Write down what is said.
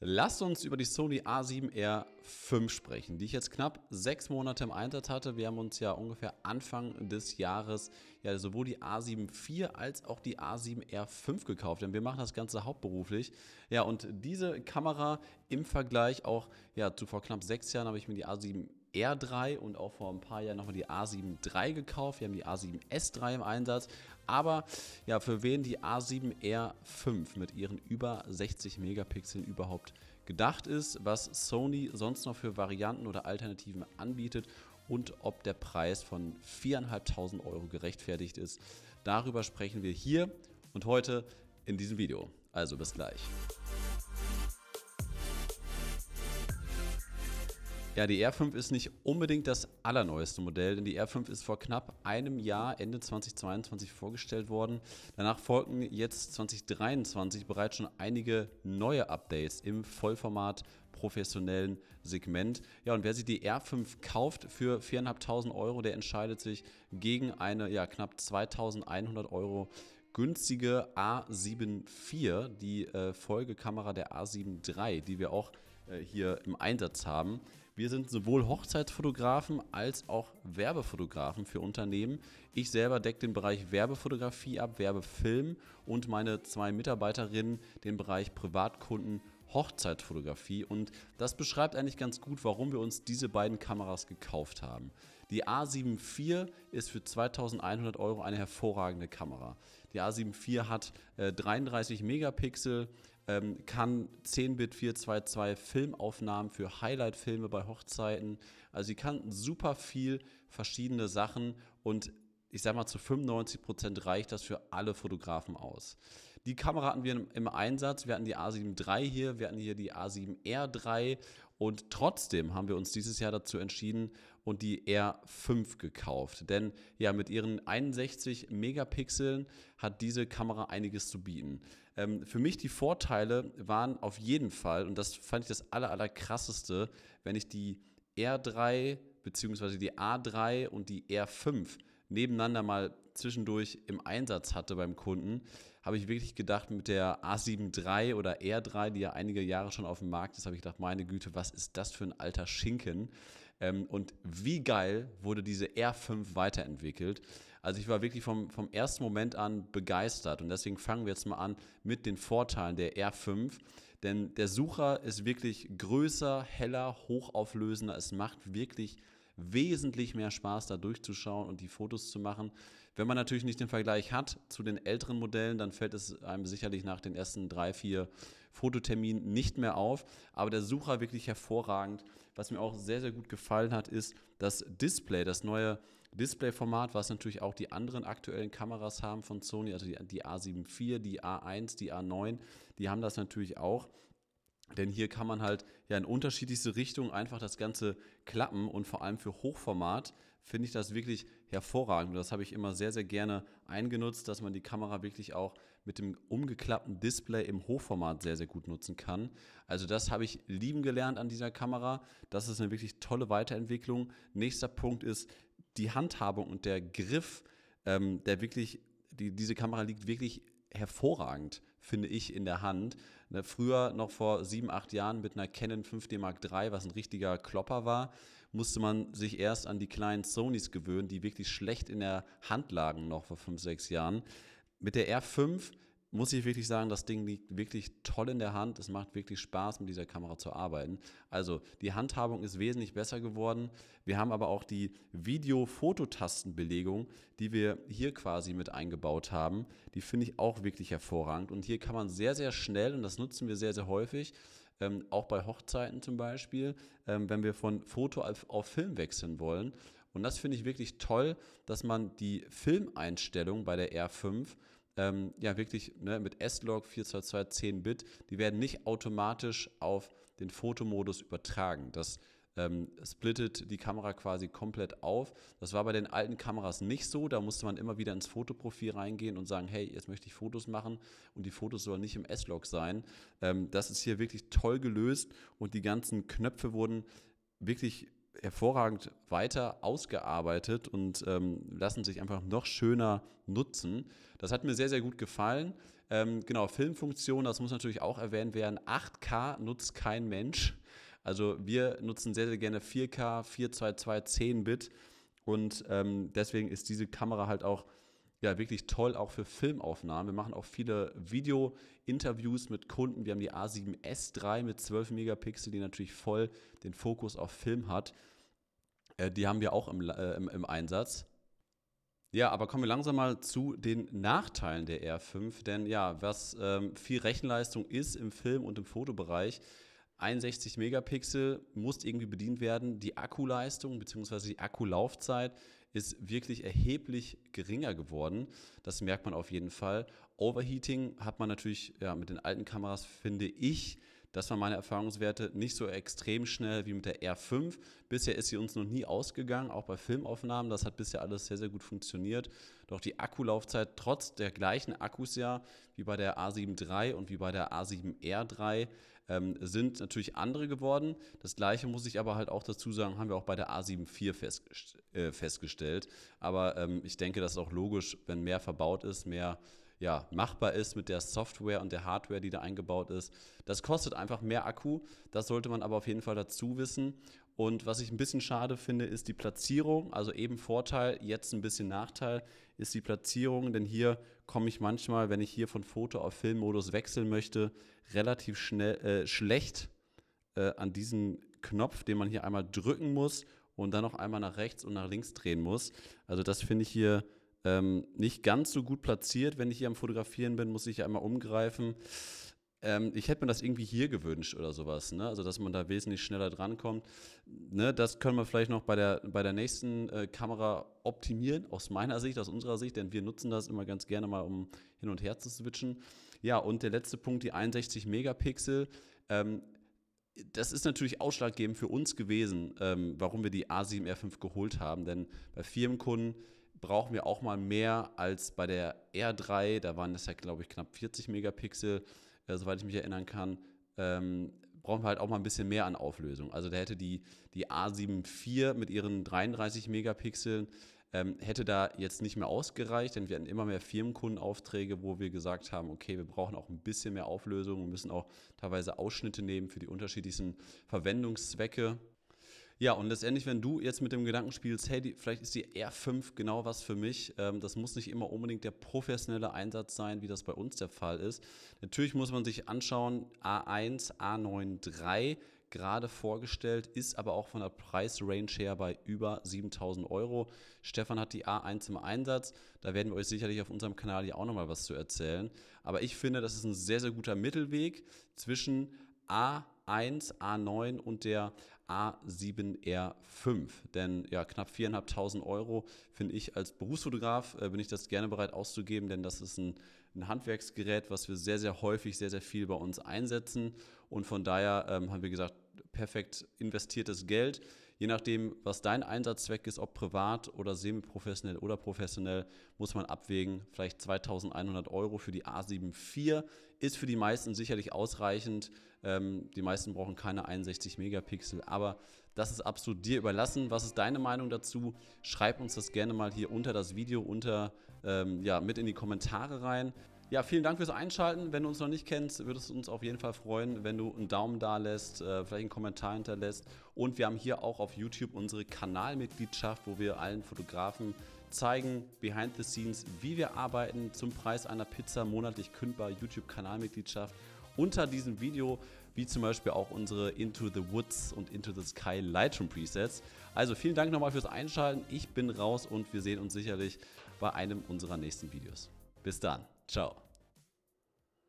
Lasst uns über die Sony A7R5 sprechen, die ich jetzt knapp sechs Monate im Einsatz hatte. Wir haben uns ja ungefähr Anfang des Jahres ja sowohl die A7 IV als auch die A7R5 gekauft, denn wir machen das Ganze hauptberuflich. Ja, und diese Kamera im Vergleich auch ja zu vor knapp sechs Jahren habe ich mir die A7 R3 und auch vor ein paar Jahren nochmal die A7 III gekauft. Wir haben die A7S3 im Einsatz. Aber ja, für wen die A7R5 mit ihren über 60 Megapixeln überhaupt gedacht ist, was Sony sonst noch für Varianten oder Alternativen anbietet und ob der Preis von 4.500 Euro gerechtfertigt ist. Darüber sprechen wir hier und heute in diesem Video. Also bis gleich. Ja, die R5 ist nicht unbedingt das allerneueste Modell, denn die R5 ist vor knapp einem Jahr, Ende 2022, vorgestellt worden. Danach folgen jetzt 2023 bereits schon einige neue Updates im Vollformat professionellen Segment. Ja, und wer sich die R5 kauft für 4.500 Euro, der entscheidet sich gegen eine ja, knapp 2.100 Euro günstige A7 IV, die äh, Folgekamera der A7 III, die wir auch äh, hier im Einsatz haben. Wir sind sowohl Hochzeitsfotografen als auch Werbefotografen für Unternehmen. Ich selber decke den Bereich Werbefotografie ab, Werbefilm und meine zwei Mitarbeiterinnen den Bereich Privatkunden. Hochzeitsfotografie. und das beschreibt eigentlich ganz gut, warum wir uns diese beiden Kameras gekauft haben. Die A74 ist für 2100 Euro eine hervorragende Kamera. Die A74 hat äh, 33 Megapixel, ähm, kann 10-Bit 422 Filmaufnahmen für Highlight-Filme bei Hochzeiten. Also sie kann super viel verschiedene Sachen und ich sag mal, zu 95% Prozent reicht das für alle Fotografen aus. Die Kamera hatten wir im Einsatz. Wir hatten die A7 III hier, wir hatten hier die A7R3 und trotzdem haben wir uns dieses Jahr dazu entschieden und die R5 gekauft. Denn ja, mit ihren 61 Megapixeln hat diese Kamera einiges zu bieten. Ähm, für mich die Vorteile waren auf jeden Fall, und das fand ich das aller, aller krasseste, wenn ich die R3 bzw. die A3 und die R5 nebeneinander mal zwischendurch im Einsatz hatte beim Kunden, habe ich wirklich gedacht, mit der A7 III oder R3, die ja einige Jahre schon auf dem Markt ist, habe ich gedacht, meine Güte, was ist das für ein alter Schinken? Ähm, und wie geil wurde diese R5 weiterentwickelt? Also ich war wirklich vom, vom ersten Moment an begeistert und deswegen fangen wir jetzt mal an mit den Vorteilen der R5. Denn der Sucher ist wirklich größer, heller, hochauflösender. Es macht wirklich wesentlich mehr Spaß, da durchzuschauen und die Fotos zu machen. Wenn man natürlich nicht den Vergleich hat zu den älteren Modellen, dann fällt es einem sicherlich nach den ersten drei, vier Fototerminen nicht mehr auf. Aber der Sucher wirklich hervorragend. Was mir auch sehr, sehr gut gefallen hat, ist das Display, das neue Displayformat, was natürlich auch die anderen aktuellen Kameras haben von Sony, also die, die a 74 die A1, die A9, die haben das natürlich auch. Denn hier kann man halt ja in unterschiedlichste Richtungen einfach das Ganze klappen und vor allem für Hochformat finde ich das wirklich hervorragend. Und das habe ich immer sehr, sehr gerne eingenutzt, dass man die Kamera wirklich auch mit dem umgeklappten Display im Hochformat sehr, sehr gut nutzen kann. Also das habe ich lieben gelernt an dieser Kamera. Das ist eine wirklich tolle Weiterentwicklung. Nächster Punkt ist die Handhabung und der Griff, ähm, der wirklich, die, diese Kamera liegt wirklich hervorragend finde ich, in der Hand. Ne, früher, noch vor sieben, acht Jahren, mit einer Canon 5D Mark III, was ein richtiger Klopper war, musste man sich erst an die kleinen Sonys gewöhnen, die wirklich schlecht in der Hand lagen noch vor fünf, sechs Jahren. Mit der R5 muss ich wirklich sagen, das Ding liegt wirklich toll in der Hand. Es macht wirklich Spaß, mit dieser Kamera zu arbeiten. Also die Handhabung ist wesentlich besser geworden. Wir haben aber auch die Video-Fototastenbelegung, die wir hier quasi mit eingebaut haben. Die finde ich auch wirklich hervorragend. Und hier kann man sehr, sehr schnell, und das nutzen wir sehr, sehr häufig, ähm, auch bei Hochzeiten zum Beispiel, ähm, wenn wir von Foto auf, auf Film wechseln wollen. Und das finde ich wirklich toll, dass man die Filmeinstellung bei der R5 ähm, ja wirklich ne, mit S-Log 422 10-Bit, die werden nicht automatisch auf den Fotomodus übertragen. Das ähm, splittet die Kamera quasi komplett auf. Das war bei den alten Kameras nicht so. Da musste man immer wieder ins Fotoprofil reingehen und sagen, hey, jetzt möchte ich Fotos machen und die Fotos sollen nicht im S-Log sein. Ähm, das ist hier wirklich toll gelöst und die ganzen Knöpfe wurden wirklich hervorragend weiter ausgearbeitet und ähm, lassen sich einfach noch schöner nutzen. Das hat mir sehr, sehr gut gefallen. Ähm, genau, Filmfunktion, das muss natürlich auch erwähnt werden. 8K nutzt kein Mensch. Also wir nutzen sehr, sehr gerne 4K, 422, 10-Bit. Und ähm, deswegen ist diese Kamera halt auch ja wirklich toll auch für Filmaufnahmen. Wir machen auch viele Video-Interviews mit Kunden. Wir haben die A7S3 mit 12 Megapixel, die natürlich voll den Fokus auf Film hat. Äh, die haben wir auch im, äh, im, im Einsatz. Ja, aber kommen wir langsam mal zu den Nachteilen der R5. Denn ja, was ähm, viel Rechenleistung ist im Film- und im Fotobereich, 61 Megapixel muss irgendwie bedient werden. Die Akkuleistung bzw. die Akkulaufzeit ist wirklich erheblich geringer geworden. Das merkt man auf jeden Fall. Overheating hat man natürlich ja, mit den alten Kameras, finde ich, das waren meine Erfahrungswerte, nicht so extrem schnell wie mit der R5. Bisher ist sie uns noch nie ausgegangen, auch bei Filmaufnahmen. Das hat bisher alles sehr, sehr gut funktioniert. Doch die Akkulaufzeit, trotz der gleichen Akkus ja, wie bei der A7 III und wie bei der A7R3, ähm, sind natürlich andere geworden. Das gleiche muss ich aber halt auch dazu sagen, haben wir auch bei der A74 festgest äh, festgestellt. Aber ähm, ich denke, das ist auch logisch, wenn mehr verbaut ist, mehr ja, machbar ist mit der Software und der Hardware, die da eingebaut ist. Das kostet einfach mehr Akku. Das sollte man aber auf jeden Fall dazu wissen. Und was ich ein bisschen schade finde, ist die Platzierung. Also eben Vorteil, jetzt ein bisschen Nachteil ist die Platzierung, denn hier komme ich manchmal, wenn ich hier von Foto auf Filmmodus wechseln möchte, relativ schnell äh, schlecht äh, an diesen Knopf, den man hier einmal drücken muss und dann noch einmal nach rechts und nach links drehen muss. Also das finde ich hier ähm, nicht ganz so gut platziert. Wenn ich hier am Fotografieren bin, muss ich einmal umgreifen ähm, ich hätte mir das irgendwie hier gewünscht oder sowas, ne? Also dass man da wesentlich schneller drankommt. Ne? Das können wir vielleicht noch bei der, bei der nächsten äh, Kamera optimieren, aus meiner Sicht, aus unserer Sicht, denn wir nutzen das immer ganz gerne mal, um hin und her zu switchen. Ja, und der letzte Punkt, die 61 Megapixel. Ähm, das ist natürlich ausschlaggebend für uns gewesen, ähm, warum wir die A7R5 geholt haben, denn bei Firmenkunden brauchen wir auch mal mehr als bei der R3. Da waren das ja, glaube ich, knapp 40 Megapixel äh, soweit ich mich erinnern kann, ähm, brauchen wir halt auch mal ein bisschen mehr an Auflösung. Also da hätte die, die A74 mit ihren 33 Megapixeln, ähm, hätte da jetzt nicht mehr ausgereicht, denn wir hatten immer mehr Firmenkundenaufträge, wo wir gesagt haben, okay, wir brauchen auch ein bisschen mehr Auflösung, wir müssen auch teilweise Ausschnitte nehmen für die unterschiedlichsten Verwendungszwecke ja, und letztendlich, wenn du jetzt mit dem Gedanken spielst, hey, die, vielleicht ist die R5 genau was für mich, ähm, das muss nicht immer unbedingt der professionelle Einsatz sein, wie das bei uns der Fall ist. Natürlich muss man sich anschauen, A1, a 9 3 gerade vorgestellt, ist aber auch von der Preisrange her bei über 7000 Euro. Stefan hat die A1 im Einsatz, da werden wir euch sicherlich auf unserem Kanal ja auch nochmal was zu erzählen. Aber ich finde, das ist ein sehr, sehr guter Mittelweg zwischen A1, A9 und der A7R5. Denn ja, knapp 4.500 Euro finde ich als Berufsfotograf, äh, bin ich das gerne bereit auszugeben, denn das ist ein, ein, Handwerksgerät, was wir sehr, sehr häufig, sehr, sehr viel bei uns einsetzen. Und von daher ähm, haben wir gesagt, perfekt investiertes Geld je nachdem, was dein Einsatzzweck ist, ob privat oder semi-professionell oder professionell, muss man abwägen. Vielleicht 2100 Euro für die A74 ist für die meisten sicherlich ausreichend. Ähm, die meisten brauchen keine 61 Megapixel, aber das ist absolut dir überlassen. Was ist deine Meinung dazu? Schreib uns das gerne mal hier unter das Video, unter ähm, ja, mit in die Kommentare rein. Ja, vielen Dank fürs Einschalten. Wenn du uns noch nicht kennst, würdest du uns auf jeden Fall freuen, wenn du einen Daumen da lässt, äh, vielleicht einen Kommentar hinterlässt. Und wir haben hier auch auf YouTube unsere Kanalmitgliedschaft, wo wir allen Fotografen zeigen, behind the scenes, wie wir arbeiten, zum Preis einer Pizza monatlich kündbar YouTube-Kanalmitgliedschaft unter diesem Video, wie zum Beispiel auch unsere Into the Woods und Into the Sky Lightroom Presets. Also vielen Dank nochmal fürs Einschalten. Ich bin raus und wir sehen uns sicherlich bei einem unserer nächsten Videos. Bis dann. Ciao.